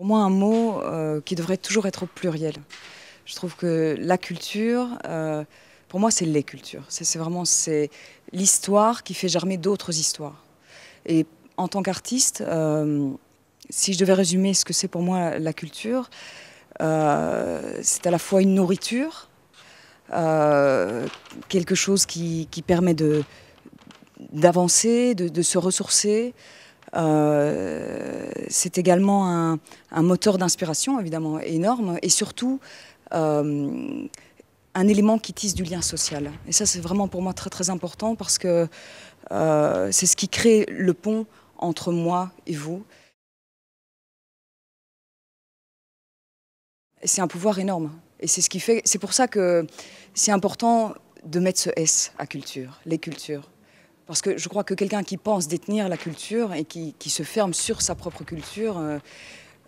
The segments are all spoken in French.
Pour moi, un mot euh, qui devrait toujours être au pluriel. Je trouve que la culture, euh, pour moi, c'est les cultures. C'est vraiment c'est l'histoire qui fait germer d'autres histoires. Et en tant qu'artiste, euh, si je devais résumer ce que c'est pour moi la culture, c'est à la fois une nourriture, quelque chose qui, permet d'avancer, de, de, se ressourcer, c'est également un, moteur d'inspiration, évidemment, énorme, et surtout euh, un élément qui tisse du lien social. Et ça, c'est vraiment pour moi très très important parce que euh, c'est ce qui crée le pont entre moi et vous. C'est un pouvoir énorme. Et c'est pour ça que c'est important de mettre ce S à culture, les cultures. Parce que je crois que quelqu'un qui pense détenir la culture et qui, se ferme sur sa propre culture, euh,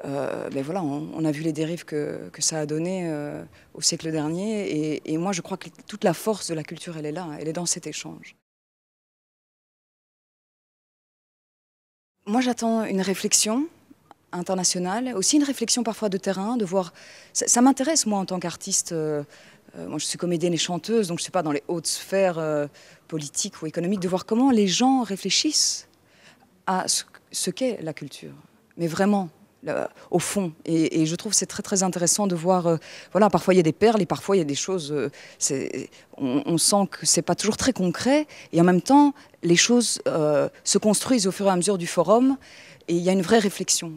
euh, ben voilà, on, a vu les dérives que, ça a donné euh, au siècle dernier. Et, moi, je crois que toute la force de la culture, elle est là, elle est dans cet échange. Moi, j'attends une réflexion internationale, aussi une réflexion parfois de terrain, de voir. Ça, m'intéresse, moi, en tant qu'artiste, euh, moi, je suis comédienne et chanteuse, donc je ne suis pas dans les hautes sphères euh, politiques ou économiques, de voir comment les gens réfléchissent à ce, qu'est la culture. Mais vraiment, au fond. Et, je trouve que c'est très très intéressant de voir. Euh, voilà, parfois il y a des perles et parfois il y a des choses. on, sent que ce n'est pas toujours très concret. Et en même temps, les choses se construisent au fur et à mesure du forum. Et il y a une vraie réflexion,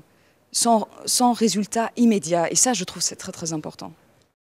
sans, sans résultat immédiat. Et ça, je trouve c'est très très important.